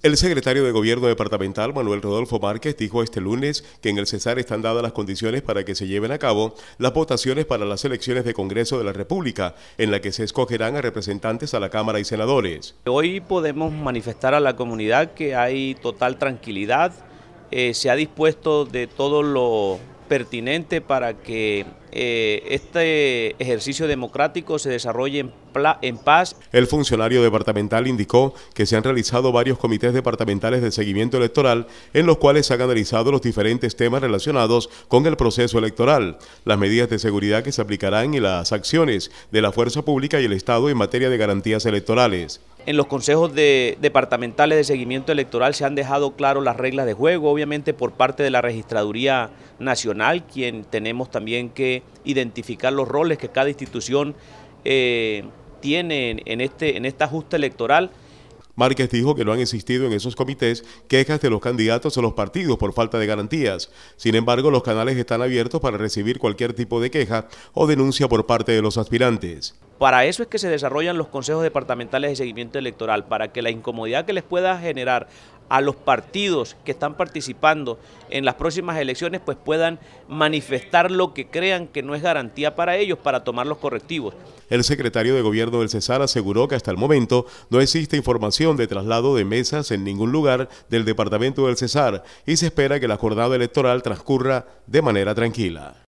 El secretario de Gobierno Departamental, Manuel Rodolfo Márquez, dijo este lunes que en el Cesar están dadas las condiciones para que se lleven a cabo las votaciones para las elecciones de Congreso de la República, en la que se escogerán a representantes a la Cámara y senadores. Hoy podemos manifestar a la comunidad que hay total tranquilidad, eh, se ha dispuesto de todo lo pertinente para que eh, este ejercicio democrático se desarrolle en, paz. El funcionario departamental indicó que se han realizado varios comités departamentales de seguimiento electoral en los cuales se han analizado los diferentes temas relacionados con el proceso electoral, las medidas de seguridad que se aplicarán y las acciones de la fuerza pública y el Estado en materia de garantías electorales en los consejos departamentales de seguimiento electoral se han dejado claro las reglas de juego, obviamente por parte de la Registraduría Nacional, quien tenemos también que identificar los roles que cada institución eh, tiene en, este, en esta electoral. Márquez dijo que no han existido en esos comités quejas de los candidatos o los partidos por falta de garantías. Sin embargo, los canales están abiertos para recibir cualquier tipo de queja o denuncia por parte de los aspirantes. Para eso es que se desarrollan los consejos departamentales de seguimiento electoral, para que la incomodidad que les pueda generar a los partidos que están participando en las próximas elecciones, pues puedan manifestar lo que crean que no es garantía para ellos para tomar los correctivos. El secretario de Gobierno del Cesar aseguró que hasta el momento no existe información de traslado de mesas en ningún lugar del departamento del Cesar y se espera que la jornada electoral transcurra de manera tranquila.